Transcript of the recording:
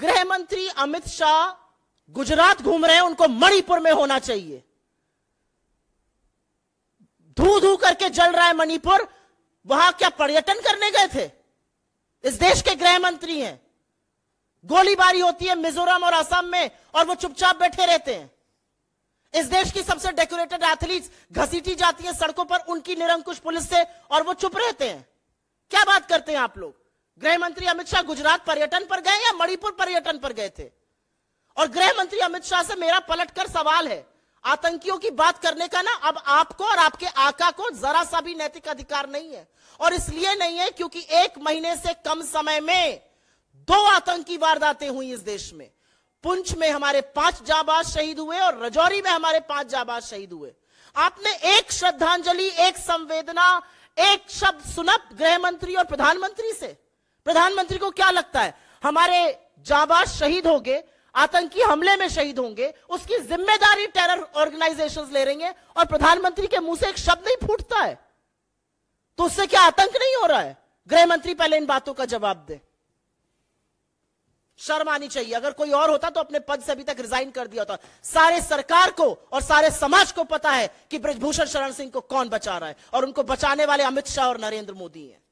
गृह मंत्री अमित शाह गुजरात घूम रहे हैं उनको मणिपुर में होना चाहिए धू धू करके जल रहा है मणिपुर वहां क्या पर्यटन करने गए थे इस देश के गृह मंत्री हैं गोलीबारी होती है मिजोरम और असम में और वो चुपचाप बैठे रहते हैं इस देश की सबसे डेकोरेटेड एथलीट्स घसीटी जाती है सड़कों पर उनकी निरंकुश पुलिस से और वो चुप रहते हैं क्या बात करते हैं आप लोग गृह मंत्री अमित शाह गुजरात पर्यटन पर गए या मणिपुर पर्यटन पर गए थे और गृह मंत्री अमित शाह से मेरा पलटकर सवाल है आतंकियों की बात करने का ना अब आपको और आपके आका को जरा सा भी नैतिक अधिकार नहीं है और इसलिए नहीं है क्योंकि एक महीने से कम समय में दो आतंकी वारदातें हुई इस देश में पुंछ में हमारे पांच जाबाज शहीद हुए और रजौरी में हमारे पांच जाबाज शहीद हुए आपने एक श्रद्धांजलि एक संवेदना एक शब्द सुनप गृह मंत्री और प्रधानमंत्री से प्रधानमंत्री को क्या लगता है हमारे जाबाज शहीद हो गए आतंकी हमले में शहीद होंगे उसकी जिम्मेदारी टेरर ऑर्गेनाइजेशंस ले रही हैं और प्रधानमंत्री के मुंह से एक शब्द नहीं फूटता है तो उससे क्या आतंक नहीं हो रहा है गृह मंत्री पहले इन बातों का जवाब दे शर्म आनी चाहिए अगर कोई और होता तो अपने पद से अभी तक रिजाइन कर दिया होता सारे सरकार को और सारे समाज को पता है कि ब्रजभूषण शरण सिंह को कौन बचा रहा है और उनको बचाने वाले अमित शाह और नरेंद्र मोदी हैं